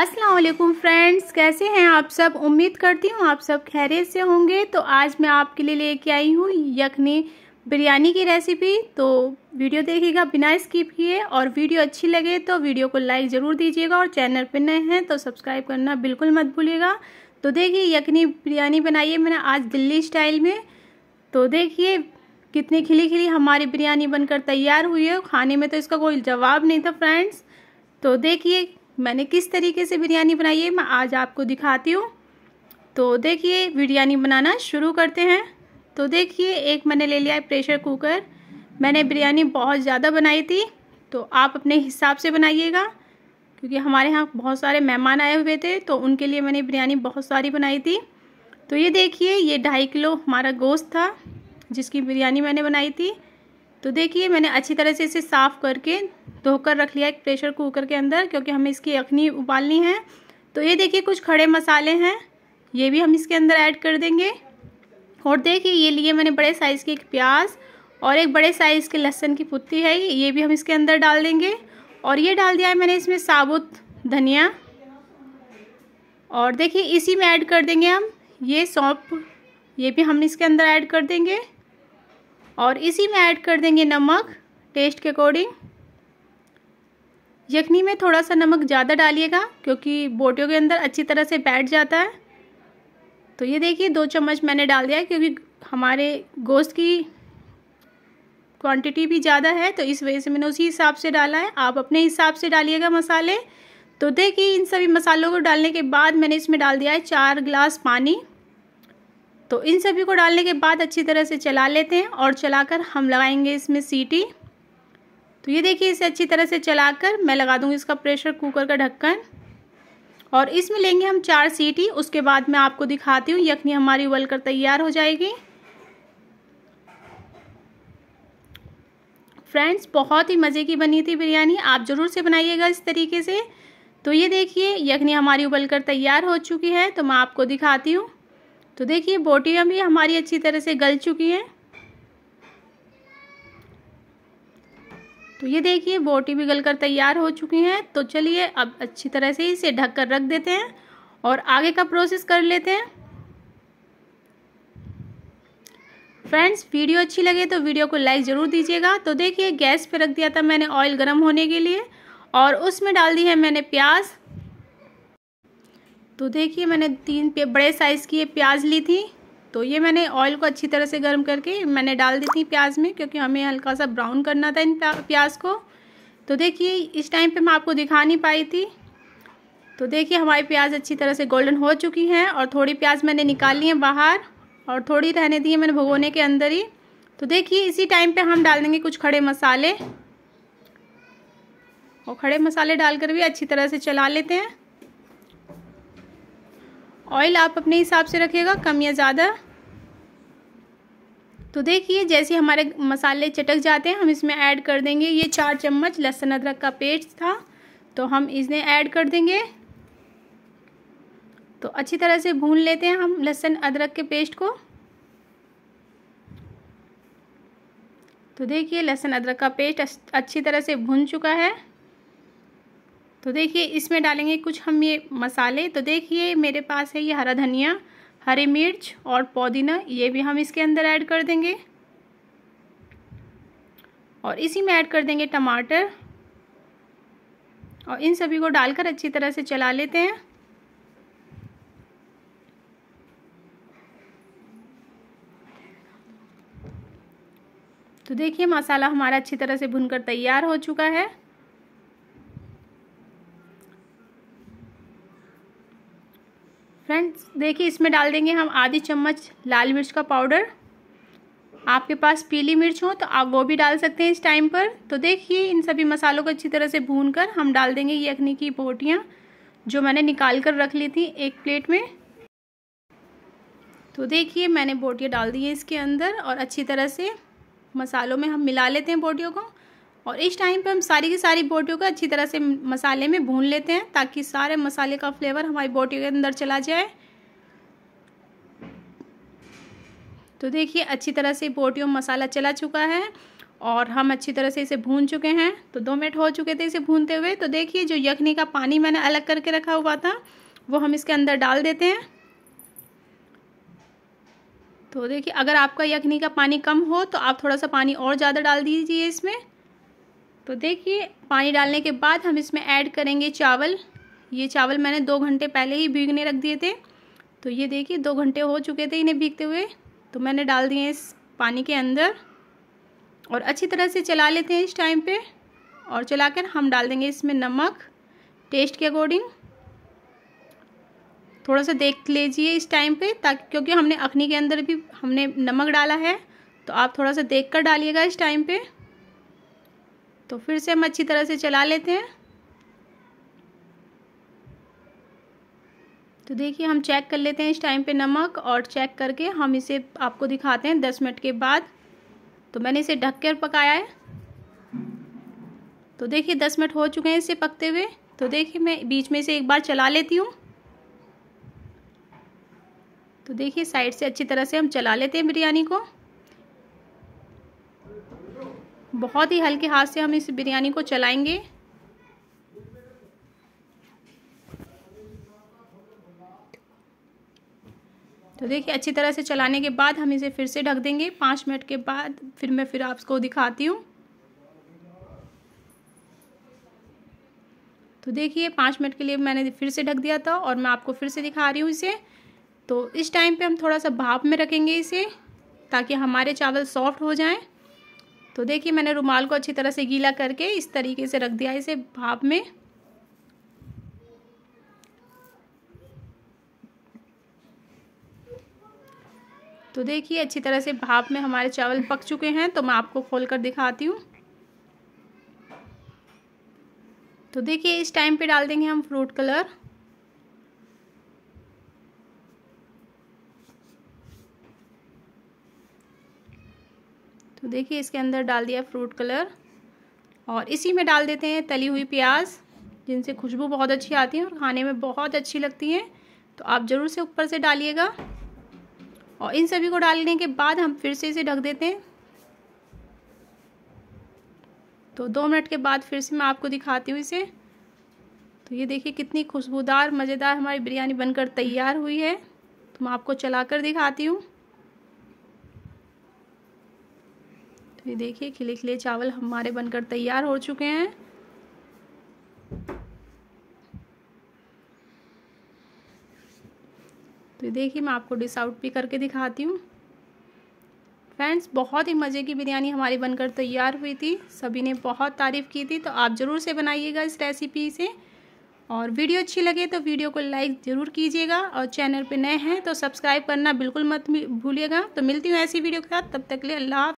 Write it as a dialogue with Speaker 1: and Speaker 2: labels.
Speaker 1: असलकुम फ्रेंड्स कैसे हैं आप सब उम्मीद करती हूँ आप सब खैरियत से होंगे तो आज मैं आपके लिए लेके आई हूँ यखनी बिरयानी की रेसिपी तो वीडियो देखिएगा बिना स्किप किए और वीडियो अच्छी लगे तो वीडियो को लाइक ज़रूर दीजिएगा और चैनल पर नए हैं तो सब्सक्राइब करना बिल्कुल मत भूलिएगा तो देखिए यखनी बिरयानी बनाइए मैंने आज दिल्ली स्टाइल में तो देखिए कितनी खिली खिली हमारी बिरयानी बनकर तैयार हुई है खाने में तो इसका कोई जवाब नहीं था फ्रेंड्स तो देखिए मैंने किस तरीके से बिरयानी बनाई है मैं आज आपको दिखाती हूँ तो देखिए बिरयानी बनाना शुरू करते हैं तो देखिए एक मैंने ले लिया है प्रेशर कुकर मैंने बिरयानी बहुत ज़्यादा बनाई थी तो आप अपने हिसाब से बनाइएगा क्योंकि हमारे यहाँ बहुत सारे मेहमान आए हुए थे तो उनके लिए मैंने बिरयानी बहुत सारी बनाई थी तो ये देखिए ये ढाई किलो हमारा गोश्त था जिसकी बिरयानी मैंने बनाई थी तो देखिए मैंने अच्छी तरह से इसे साफ़ करके धोकर रख लिया एक प्रेशर कुकर के अंदर क्योंकि हमें इसकी अखनी उबालनी है तो ये देखिए कुछ खड़े मसाले हैं ये भी हम इसके अंदर ऐड कर देंगे और देखिए ये लिए मैंने बड़े साइज़ की एक प्याज और एक बड़े साइज़ के लहसन की पुत्ती है ये भी हम इसके अंदर डाल देंगे और ये डाल दिया है मैंने इसमें साबुत धनिया और देखिए इसी में ऐड कर देंगे हम ये सौंप ये भी हम इसके अंदर ऐड कर देंगे और इसी में ऐड कर देंगे नमक टेस्ट के अकॉर्डिंग यखनी में थोड़ा सा नमक ज़्यादा डालिएगा क्योंकि बोटियों के अंदर अच्छी तरह से बैठ जाता है तो ये देखिए दो चम्मच मैंने डाल दिया है क्योंकि हमारे गोश्त की क्वांटिटी भी ज़्यादा है तो इस वजह से मैंने उसी हिसाब से डाला है आप अपने हिसाब से डालिएगा मसाले तो देखिए इन सभी मसालों को डालने के बाद मैंने इसमें डाल दिया है चार गिलास पानी तो इन सभी को डालने के बाद अच्छी तरह से चला लेते हैं और चलाकर हम लगाएंगे इसमें सीटी तो ये देखिए इसे अच्छी तरह से चलाकर मैं लगा दूंगी इसका प्रेशर कुकर का ढक्कन और इसमें लेंगे हम चार सीटी उसके बाद मैं आपको दिखाती हूँ यखनी हमारी उबल कर तैयार हो जाएगी फ्रेंड्स बहुत ही मज़े की बनी थी बिरयानी आप ज़रूर से बनाइएगा इस तरीके से तो ये देखिए यखनी हमारी उबल कर तैयार हो चुकी है तो मैं आपको दिखाती हूँ तो देखिए बोटियाँ भी हमारी अच्छी तरह से गल चुकी हैं तो ये देखिए बोटी भी गलकर तैयार हो चुकी हैं तो चलिए अब अच्छी तरह से इसे ढक कर रख देते हैं और आगे का प्रोसेस कर लेते हैं फ्रेंड्स वीडियो अच्छी लगे तो वीडियो को लाइक ज़रूर दीजिएगा तो देखिए गैस पे रख दिया था मैंने ऑयल गर्म होने के लिए और उसमें डाल दी है मैंने प्याज तो देखिए मैंने तीन बड़े साइज़ की ये प्याज ली थी तो ये मैंने ऑयल को अच्छी तरह से गर्म करके मैंने डाल दी थी प्याज में क्योंकि हमें हल्का सा ब्राउन करना था इन प्याज को तो देखिए इस टाइम पे मैं आपको दिखा नहीं पाई थी तो देखिए हमारी प्याज अच्छी तरह से गोल्डन हो चुकी हैं और थोड़ी प्याज मैंने निकाली है बाहर और थोड़ी रहने दी है मैंने भगोने के अंदर ही तो देखिए इसी टाइम पर हम डाल देंगे कुछ खड़े मसाले और खड़े मसाले डालकर भी अच्छी तरह से चला लेते हैं ऑयल आप अपने हिसाब से रखिएगा कम या ज़्यादा तो देखिए जैसे हमारे मसाले चटक जाते हैं हम इसमें ऐड कर देंगे ये चार चम्मच लहसुन अदरक का पेस्ट था तो हम इसमें ऐड कर देंगे तो अच्छी तरह से भून लेते हैं हम लहसुन अदरक के पेस्ट को तो देखिए लहसुन अदरक का पेस्ट अच्छी तरह से भून चुका है तो देखिए इसमें डालेंगे कुछ हम ये मसाले तो देखिए मेरे पास है ये हरा धनिया हरी मिर्च और पुदीना ये भी हम इसके अंदर ऐड कर देंगे और इसी में ऐड कर देंगे टमाटर और इन सभी को डालकर अच्छी तरह से चला लेते हैं तो देखिए मसाला हमारा अच्छी तरह से भुनकर तैयार हो चुका है देखिए इसमें डाल देंगे हम आधी चम्मच लाल मिर्च का पाउडर आपके पास पीली मिर्च हो तो आप वो भी डाल सकते हैं इस टाइम पर तो देखिए इन सभी मसालों को अच्छी तरह से भून कर हम डाल देंगे ये यखनी की बोटियाँ जो मैंने निकाल कर रख ली थी एक प्लेट में तो देखिए मैंने बोटियाँ डाल दी हैं इसके अंदर और अच्छी तरह से मसालों में हम मिला लेते हैं बोटियों को और इस टाइम पर हम सारी की सारी बोटियों को अच्छी तरह से मसाले में भून लेते हैं ताकि सारे मसाले का फ्लेवर हमारी बोटियों के अंदर चला जाए तो देखिए अच्छी तरह से बोटियों मसाला चला चुका है और हम अच्छी तरह से इसे भून चुके हैं तो दो मिनट हो चुके थे इसे भूनते हुए तो देखिए जो यखनी का पानी मैंने अलग करके रखा हुआ था वो हम इसके अंदर डाल देते हैं तो देखिए अगर आपका यखनी का पानी कम हो तो आप थोड़ा सा पानी और ज़्यादा डाल दीजिए इसमें तो देखिए पानी डालने के बाद हम इसमें ऐड करेंगे चावल ये चावल मैंने दो घंटे पहले ही भीगने रख दिए थे तो ये देखिए दो घंटे हो चुके थे इन्हें भीगते हुए तो मैंने डाल दिए इस पानी के अंदर और अच्छी तरह से चला लेते हैं इस टाइम पे और चलाकर हम डाल देंगे इसमें नमक टेस्ट के अकॉर्डिंग थोड़ा सा देख लीजिए इस टाइम पे ताकि क्योंकि हमने अखनी के अंदर भी हमने नमक डाला है तो आप थोड़ा सा देख कर डालिएगा इस टाइम पे तो फिर से हम अच्छी तरह से चला लेते हैं तो देखिए हम चेक कर लेते हैं इस टाइम पे नमक और चेक करके हम इसे आपको दिखाते हैं दस मिनट के बाद तो मैंने इसे ढक कर पकाया है तो देखिए दस मिनट हो चुके हैं इसे पकते हुए तो देखिए मैं बीच में से एक बार चला लेती हूँ तो देखिए साइड से अच्छी तरह से हम चला लेते हैं बिरयानी को बहुत ही हल्के हाथ से हम इस बिरयानी को चलाएंगे तो देखिए अच्छी तरह से चलाने के बाद हम इसे फिर से ढक देंगे पाँच मिनट के बाद फिर मैं फिर आपको दिखाती हूँ तो देखिए पाँच मिनट के लिए मैंने फिर से ढक दिया था और मैं आपको फिर से दिखा रही हूँ इसे तो इस टाइम पे हम थोड़ा सा भाप में रखेंगे इसे ताकि हमारे चावल सॉफ्ट हो जाएं तो देखिए मैंने रुमाल को अच्छी तरह से गीला करके इस तरीके से रख दिया इसे भाप में तो देखिए अच्छी तरह से भाप में हमारे चावल पक चुके हैं तो मैं आपको खोल कर दिखाती हूँ तो देखिए इस टाइम पे डाल देंगे हम फ्रूट कलर तो देखिए इसके अंदर डाल दिया फ्रूट कलर और इसी में डाल देते हैं तली हुई प्याज जिनसे खुशबू बहुत अच्छी आती है और खाने में बहुत अच्छी लगती है तो आप ज़रूर से ऊपर से डालिएगा और इन सभी को डालने के बाद हम फिर से इसे ढक देते हैं तो दो मिनट के बाद फिर से मैं आपको दिखाती हूँ इसे तो ये देखिए कितनी खुशबूदार मज़ेदार हमारी बिरयानी बनकर तैयार हुई है तो मैं आपको चला कर दिखाती हूँ तो ये देखिए खिले खिले चावल हमारे बनकर तैयार हो चुके हैं देखिए मैं आपको डिस आउट भी करके दिखाती हूँ फ्रेंड्स बहुत ही मज़े की बिरयानी हमारी बनकर तैयार हुई थी सभी ने बहुत तारीफ़ की थी तो आप ज़रूर से बनाइएगा इस रेसिपी से और वीडियो अच्छी लगे तो वीडियो को लाइक ज़रूर कीजिएगा और चैनल पर नए हैं तो सब्सक्राइब करना बिल्कुल मत भूलिएगा तो मिलती हूँ ऐसी वीडियो के साथ तब तक ले लिए अल्लाह